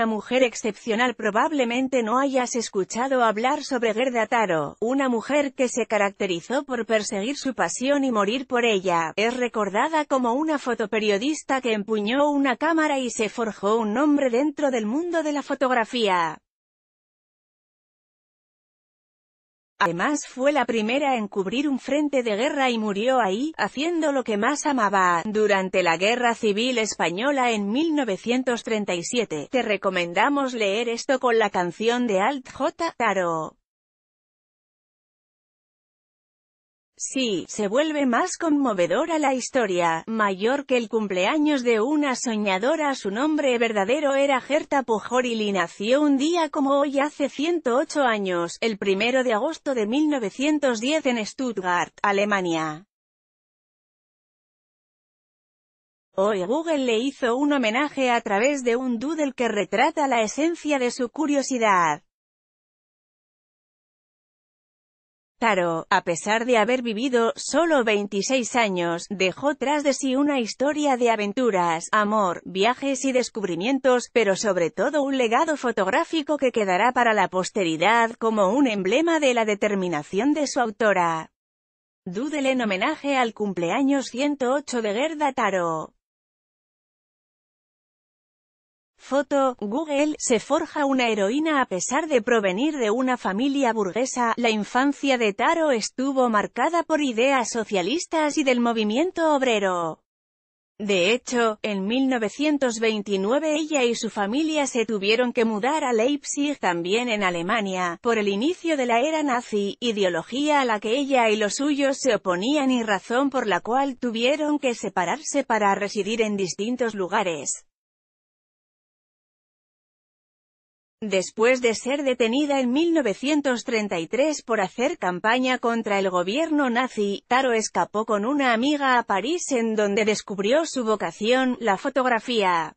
una mujer excepcional probablemente no hayas escuchado hablar sobre Gerda Taro, una mujer que se caracterizó por perseguir su pasión y morir por ella. Es recordada como una fotoperiodista que empuñó una cámara y se forjó un nombre dentro del mundo de la fotografía. Además fue la primera en cubrir un frente de guerra y murió ahí, haciendo lo que más amaba, durante la Guerra Civil Española en 1937. Te recomendamos leer esto con la canción de Alt J. Taro. Sí, se vuelve más conmovedora la historia, mayor que el cumpleaños de una soñadora. Su nombre verdadero era Gerta y Nació un día como hoy hace 108 años, el 1 de agosto de 1910 en Stuttgart, Alemania. Hoy Google le hizo un homenaje a través de un doodle que retrata la esencia de su curiosidad. Taro, a pesar de haber vivido solo 26 años, dejó tras de sí una historia de aventuras, amor, viajes y descubrimientos, pero sobre todo un legado fotográfico que quedará para la posteridad como un emblema de la determinación de su autora. Dúdele en homenaje al cumpleaños 108 de Gerda Taro. Foto, Google, se forja una heroína a pesar de provenir de una familia burguesa, la infancia de Taro estuvo marcada por ideas socialistas y del movimiento obrero. De hecho, en 1929 ella y su familia se tuvieron que mudar a Leipzig, también en Alemania, por el inicio de la era nazi, ideología a la que ella y los suyos se oponían y razón por la cual tuvieron que separarse para residir en distintos lugares. Después de ser detenida en 1933 por hacer campaña contra el gobierno nazi, Taro escapó con una amiga a París en donde descubrió su vocación, la fotografía.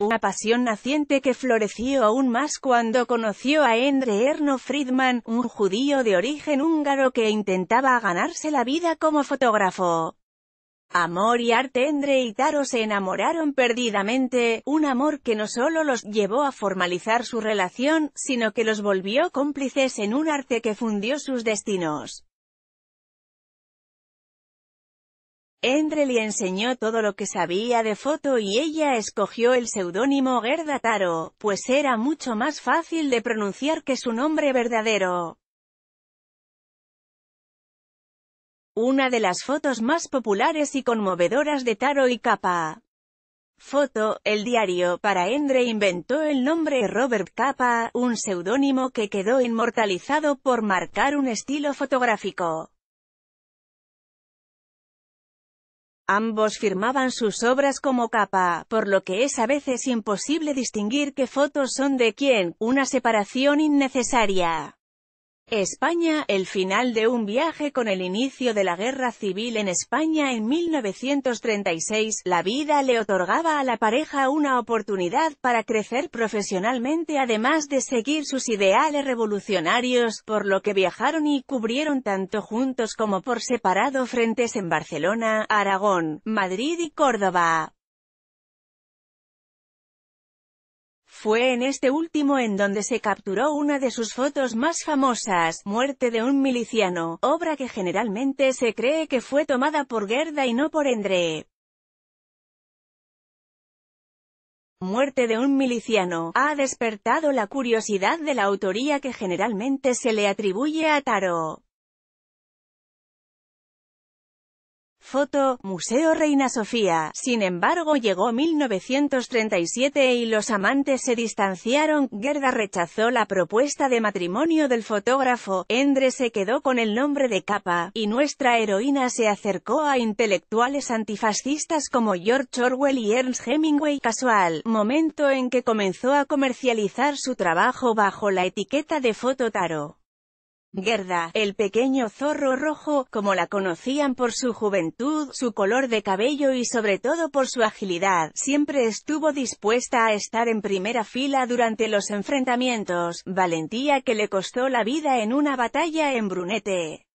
Una pasión naciente que floreció aún más cuando conoció a Endre Erno Friedman, un judío de origen húngaro que intentaba ganarse la vida como fotógrafo. Amor y arte Endre y Taro se enamoraron perdidamente, un amor que no solo los llevó a formalizar su relación, sino que los volvió cómplices en un arte que fundió sus destinos. Endre le enseñó todo lo que sabía de foto y ella escogió el seudónimo Gerda Taro, pues era mucho más fácil de pronunciar que su nombre verdadero. Una de las fotos más populares y conmovedoras de Taro y Capa. Foto, el diario para Endre inventó el nombre Robert Capa, un seudónimo que quedó inmortalizado por marcar un estilo fotográfico. Ambos firmaban sus obras como capa, por lo que es a veces imposible distinguir qué fotos son de quién, una separación innecesaria. España, el final de un viaje con el inicio de la guerra civil en España en 1936, la vida le otorgaba a la pareja una oportunidad para crecer profesionalmente además de seguir sus ideales revolucionarios, por lo que viajaron y cubrieron tanto juntos como por separado frentes en Barcelona, Aragón, Madrid y Córdoba. Fue en este último en donde se capturó una de sus fotos más famosas, Muerte de un miliciano, obra que generalmente se cree que fue tomada por Gerda y no por André. Muerte de un miliciano, ha despertado la curiosidad de la autoría que generalmente se le atribuye a Taro. Foto, Museo Reina Sofía. Sin embargo llegó 1937 y los amantes se distanciaron, Gerda rechazó la propuesta de matrimonio del fotógrafo, Endre se quedó con el nombre de capa, y nuestra heroína se acercó a intelectuales antifascistas como George Orwell y Ernst Hemingway casual, momento en que comenzó a comercializar su trabajo bajo la etiqueta de Foto Taro. Gerda, el pequeño zorro rojo, como la conocían por su juventud, su color de cabello y sobre todo por su agilidad, siempre estuvo dispuesta a estar en primera fila durante los enfrentamientos, valentía que le costó la vida en una batalla en Brunete.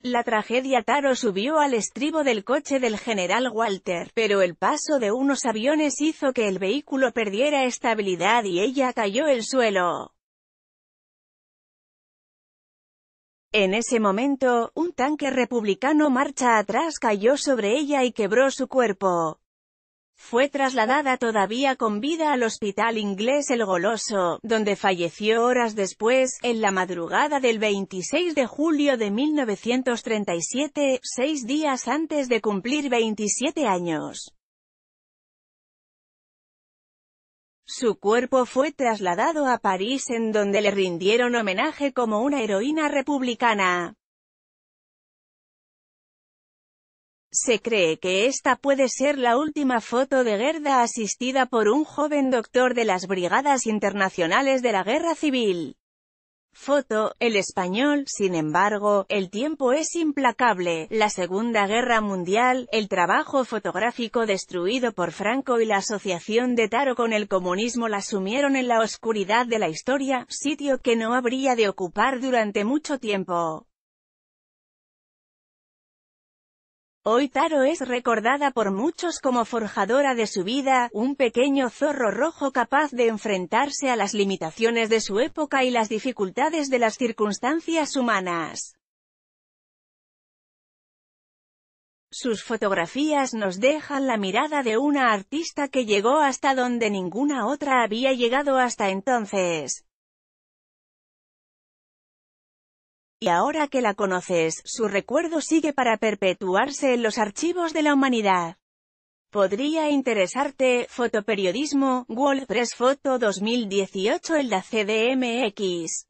La tragedia Taro subió al estribo del coche del general Walter, pero el paso de unos aviones hizo que el vehículo perdiera estabilidad y ella cayó el suelo. En ese momento, un tanque republicano marcha atrás cayó sobre ella y quebró su cuerpo. Fue trasladada todavía con vida al hospital inglés El Goloso, donde falleció horas después, en la madrugada del 26 de julio de 1937, seis días antes de cumplir 27 años. Su cuerpo fue trasladado a París en donde le rindieron homenaje como una heroína republicana. Se cree que esta puede ser la última foto de Gerda asistida por un joven doctor de las Brigadas Internacionales de la Guerra Civil. Foto, el español, sin embargo, el tiempo es implacable, la Segunda Guerra Mundial, el trabajo fotográfico destruido por Franco y la asociación de Taro con el comunismo la sumieron en la oscuridad de la historia, sitio que no habría de ocupar durante mucho tiempo. Hoy Taro es recordada por muchos como forjadora de su vida, un pequeño zorro rojo capaz de enfrentarse a las limitaciones de su época y las dificultades de las circunstancias humanas. Sus fotografías nos dejan la mirada de una artista que llegó hasta donde ninguna otra había llegado hasta entonces. Y ahora que la conoces, su recuerdo sigue para perpetuarse en los archivos de la humanidad. Podría interesarte, fotoperiodismo, World Press Photo 2018 en la CDMX.